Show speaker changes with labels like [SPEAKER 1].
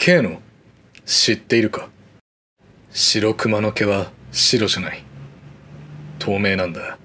[SPEAKER 1] K の知っているか白熊の毛は白じゃない透明なんだ